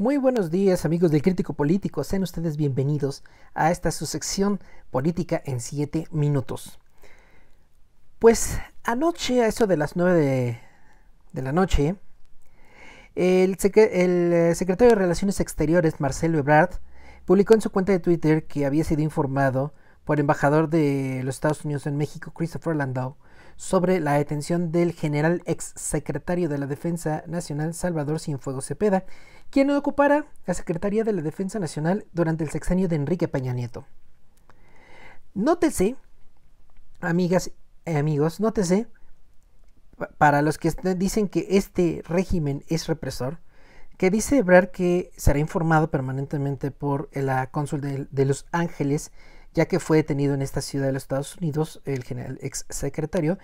Muy buenos días amigos del Crítico Político, sean ustedes bienvenidos a esta su sección política en 7 minutos. Pues anoche, a eso de las 9 de, la noche, el, eh, secretario de Relaciones Exteriores, Marcelo Ebrard, publicó en su cuenta de Twitter que había sido informado por embajador de los Estados Unidos en México, Christopher Landau, sobre la detención del general ex secretario de la Defensa Nacional Salvador Cienfuegos Cepeda, quien ocupara la Secretaría de la Defensa Nacional durante el sexenio de Enrique Peña Nieto. Nótese, amigas y e amigos, nótese, para los que dicen que este régimen es represor, que dice Brar que será informado permanentemente por la cónsul de Los Ángeles ya que fue detenido en esta ciudad de los Estados Unidos, el general ex secretario,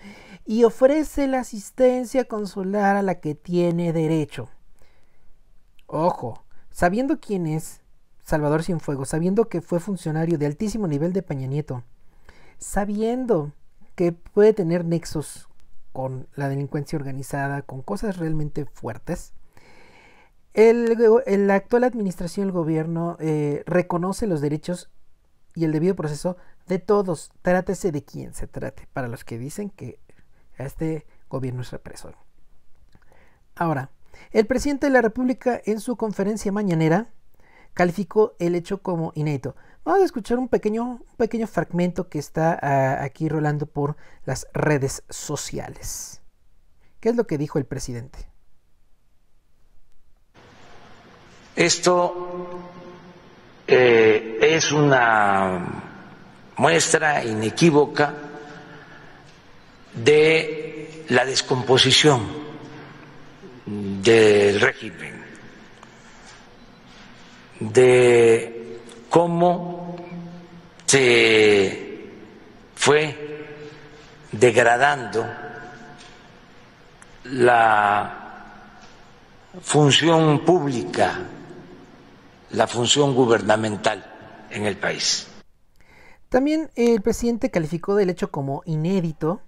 y ofrece la asistencia consular a la que tiene derecho. Ojo, sabiendo quién es Salvador Cienfuegos, sabiendo que fue funcionario de altísimo nivel de Paña Nieto, sabiendo que puede tener nexos con la delincuencia organizada, con cosas realmente fuertes, el, la actual administración, del gobierno, eh, reconoce los derechos y el debido proceso de todos, trátese de quien se trate, para los que dicen que este gobierno es represor. Ahora, el presidente de la República en su conferencia mañanera calificó el hecho como inédito. Vamos a escuchar un pequeño, un pequeño fragmento que está ah, aquí rolando por las redes sociales. ¿Qué es lo que dijo el presidente? Esto eh, es una muestra inequívoca de la descomposición del régimen, de cómo se fue degradando la función pública la función gubernamental en el país. También el presidente calificó del hecho como inédito,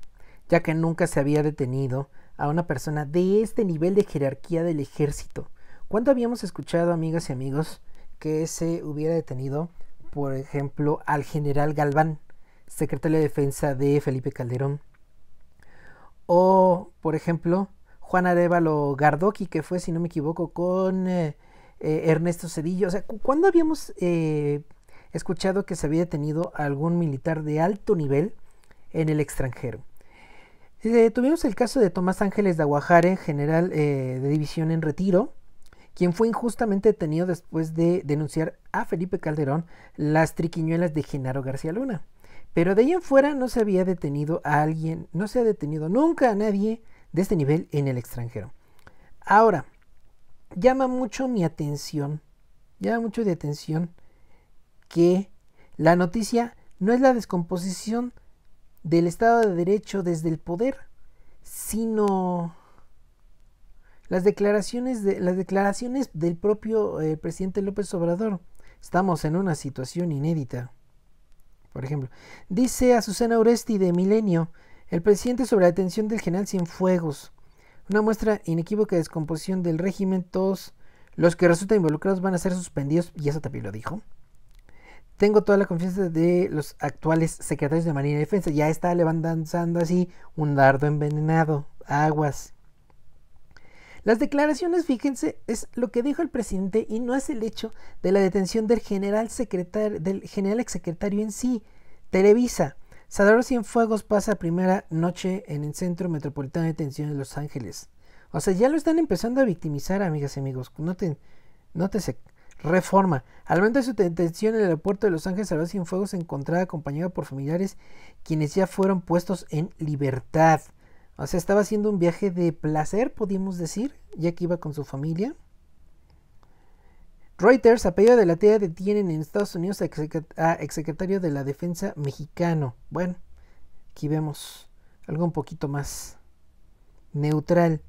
ya que nunca se había detenido a una persona de este nivel de jerarquía del ejército. ¿Cuándo habíamos escuchado, amigas y amigos, que se hubiera detenido, por ejemplo, al general Galván, secretario de Defensa de Felipe Calderón? O, por ejemplo, Juan Arevalo Gardoqui, que fue, si no me equivoco, con eh, eh, Ernesto Cedillo. O sea, ¿cuándo habíamos eh, escuchado que se había detenido a algún militar de alto nivel en el extranjero? Eh, tuvimos el caso de Tomás Ángeles de Aguajare, general de división en retiro, quien fue injustamente detenido después de denunciar a Felipe Calderón las triquiñuelas de Genaro García Luna. Pero de ahí en fuera no se había detenido a alguien, no se ha detenido nunca a nadie de este nivel en el extranjero. Ahora, llama mucho mi atención, llama mucho de atención que la noticia no es la descomposición del Estado de Derecho desde el poder, sino las declaraciones, de, las declaraciones del propio eh, presidente López Obrador. Estamos en una situación inédita. Por ejemplo, dice Azucena Oresti de Milenio, el presidente sobre la atención del general Cienfuegos. Una muestra inequívoca de descomposición del régimen, todos los que resulten involucrados van a ser suspendidos, y eso también lo dijo. Tengo toda la confianza de los actuales secretarios de Marina y Defensa. Ya está levantando así un dardo envenenado. Aguas. Las declaraciones, fíjense, es lo que dijo el presidente y no es el hecho de la detención del general, secretario, del general exsecretario en sí. Televisa, Salvador Cienfuegos pasa primera noche en el Centro Metropolitano de Detención de Los Ángeles. O sea, ya lo están empezando a victimizar, amigas y amigos. Noten, nótese. Reforma. Al momento de su detención en el aeropuerto de Los Ángeles, Salvador Cienfuegos se encontraba acompañada por familiares quienes ya fueron puestos en libertad. O sea, estaba haciendo un viaje de placer, podríamos decir, ya que iba con su familia. Reuters, a de la TEA, detienen en Estados Unidos a, ah, exsecretario de la Defensa mexicano. Bueno, aquí vemos algo un poquito más neutral.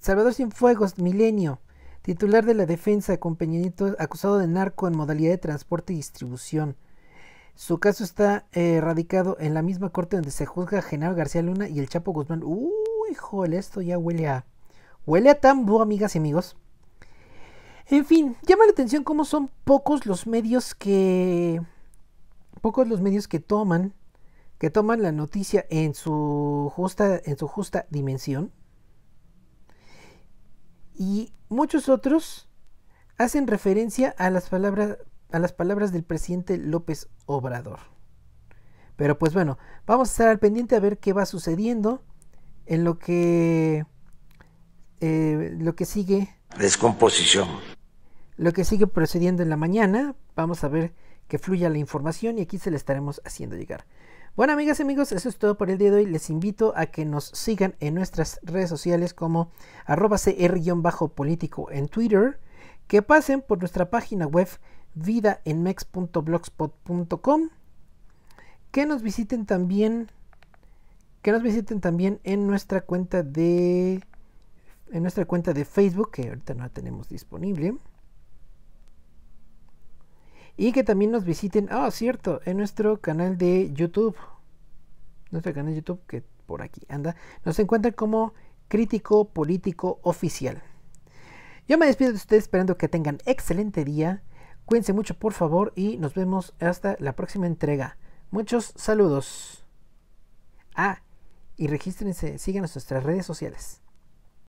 Salvador Cienfuegos, milenio, titular de la Defensa, compañerito acusado de narco en modalidad de transporte y distribución. Su caso está eh, radicado en la misma corte donde se juzga a Genaro García Luna y el Chapo Guzmán. Uy, híjole, esto ya huele a. Huele a tambo, amigas y amigos. En fin, llama la atención cómo son pocos los medios que. Pocos los medios que toman. Que toman la noticia en su justa, en su justa dimensión. Y muchos otros hacen referencia a las palabras a las palabras del presidente López Obrador. Pero pues bueno, vamos a estar al pendiente a ver qué va sucediendo en lo que eh, lo que sigue. Descomposición. Lo que sigue procediendo en la mañana, vamos a ver que fluya la información y aquí se la estaremos haciendo llegar. Bueno, amigas y amigos, eso es todo por el día de hoy. Les invito a que nos sigan en nuestras redes sociales como arroba cr-político en Twitter, que pasen por nuestra página web vidaenmex.blogspot.com, que nos visiten también que nos visiten también en nuestra cuenta de en nuestra cuenta de Facebook, que ahorita no la tenemos disponible. Y que también nos visiten, ah, cierto, en nuestro canal de YouTube. Nuestro canal de YouTube que por aquí anda. Nos encuentran como crítico político oficial. Yo me despido de ustedes esperando que tengan excelente día. Cuídense mucho por favor y nos vemos hasta la próxima entrega. Muchos saludos. Ah, y regístrense, en nuestras redes sociales.